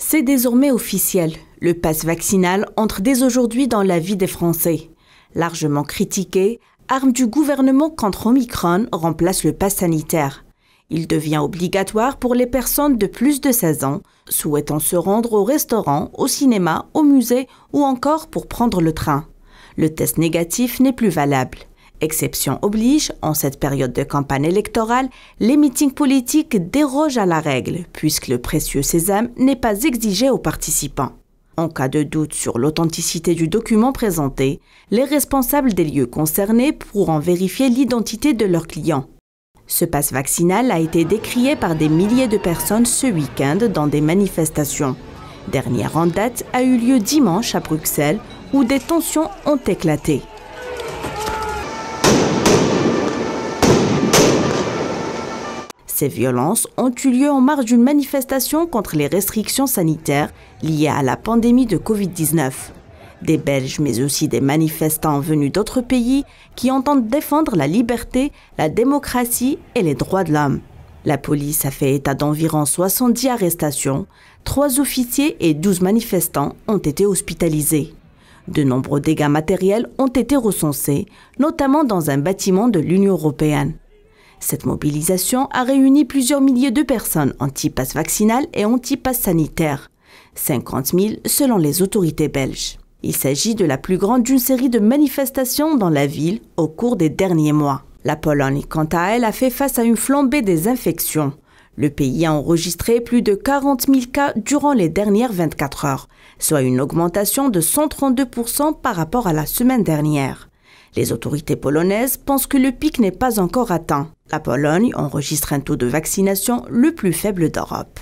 C'est désormais officiel. Le passe vaccinal entre dès aujourd'hui dans la vie des Français. Largement critiqué, arme du gouvernement contre Omicron remplace le passe sanitaire. Il devient obligatoire pour les personnes de plus de 16 ans souhaitant se rendre au restaurant, au cinéma, au musée ou encore pour prendre le train. Le test négatif n'est plus valable. Exception oblige, en cette période de campagne électorale, les meetings politiques dérogent à la règle, puisque le précieux sésame n'est pas exigé aux participants. En cas de doute sur l'authenticité du document présenté, les responsables des lieux concernés pourront vérifier l'identité de leurs clients. Ce passe vaccinal a été décrié par des milliers de personnes ce week-end dans des manifestations. Dernière en date a eu lieu dimanche à Bruxelles, où des tensions ont éclaté. Ces violences ont eu lieu en marge d'une manifestation contre les restrictions sanitaires liées à la pandémie de Covid-19. Des Belges, mais aussi des manifestants venus d'autres pays qui entendent défendre la liberté, la démocratie et les droits de l'homme. La police a fait état d'environ 70 arrestations, 3 officiers et 12 manifestants ont été hospitalisés. De nombreux dégâts matériels ont été recensés, notamment dans un bâtiment de l'Union européenne. Cette mobilisation a réuni plusieurs milliers de personnes anti-pass vaccinal et anti-pass sanitaire, 50 000 selon les autorités belges. Il s'agit de la plus grande d'une série de manifestations dans la ville au cours des derniers mois. La Pologne, quant à elle, a fait face à une flambée des infections. Le pays a enregistré plus de 40 000 cas durant les dernières 24 heures, soit une augmentation de 132 par rapport à la semaine dernière. Les autorités polonaises pensent que le pic n'est pas encore atteint. La Pologne enregistre un taux de vaccination le plus faible d'Europe.